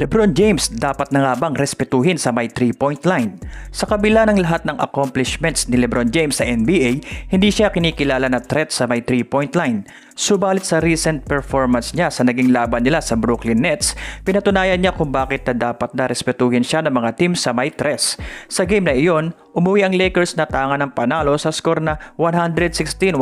Lebron James dapat na nga bang respetuhin sa may 3-point line? Sa kabila ng lahat ng accomplishments ni Lebron James sa NBA, hindi siya kinikilala na threat sa may 3-point line. Subalit sa recent performance niya sa naging laban nila sa Brooklyn Nets, pinatunayan niya kung bakit na dapat na respetuhin siya ng mga team sa may 3. Sa game na iyon, Umuwi ang Lakers na tanga ng panalo sa score na 116-107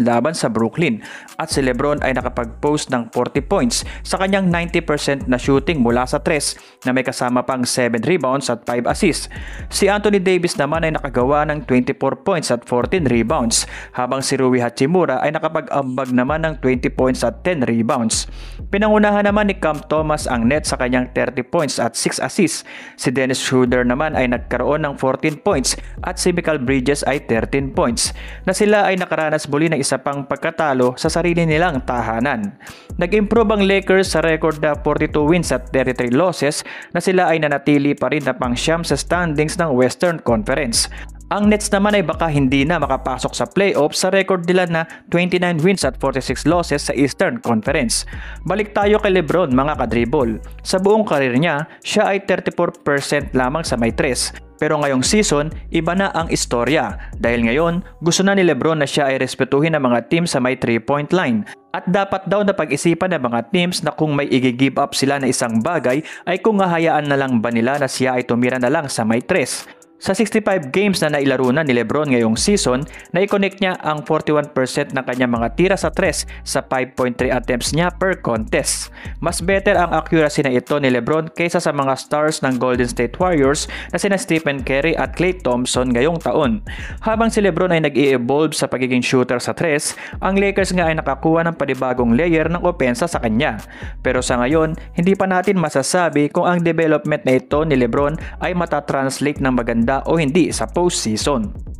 laban sa Brooklyn at si Lebron ay nakapag-post ng 40 points sa kanyang 90% na shooting mula sa 3 na may kasama pang 7 rebounds at 5 assists. Si Anthony Davis naman ay nakagawa ng 24 points at 14 rebounds habang si Rui Hachimura ay nakapag-ambag naman ng 20 points at 10 rebounds. Pinangunahan naman ni Cam Thomas ang net sa kanyang 30 points at 6 assists. Si Dennis Schroeder naman ay nagkaroon ng 14 points at si Michael Bridges ay 13 points na sila ay nakaranas muli ng isa pang pagkatalo sa sarili nilang tahanan. Nag-improve ang Lakers sa record na 42 wins at 33 losses na sila ay nanatili pa rin na pang pangsyam sa standings ng Western Conference. Ang Nets naman ay baka hindi na makapasok sa playoffs sa record nila na 29 wins at 46 losses sa Eastern Conference. Balik tayo kay Lebron mga kadribol. Sa buong karir niya, siya ay 34% lamang sa may 3 pero ngayong season, iba na ang istorya dahil ngayon gusto na ni Lebron na siya ay respetuhin ng mga team sa may 3-point line. At dapat daw na pag-isipan ng mga teams na kung may i-give up sila na isang bagay ay kung hahayaan na lang ba nila na siya ay tumira na lang sa may 3. Sa 65 games na nailaro na ni Lebron ngayong season, naikonnect niya ang 41% ng kanyang mga tira sa 3 sa 5.3 attempts niya per contest. Mas better ang accuracy na ito ni Lebron kaysa sa mga stars ng Golden State Warriors na sina Stephen Curry at Klay Thompson ngayong taon. Habang si Lebron ay nag evolve sa pagiging shooter sa 3, ang Lakers nga ay nakakuha ng panibagong layer ng opensa sa kanya. Pero sa ngayon, hindi pa natin masasabi kung ang development na ito ni Lebron ay matatranslate ng maganda maganda o hindi sa postseason.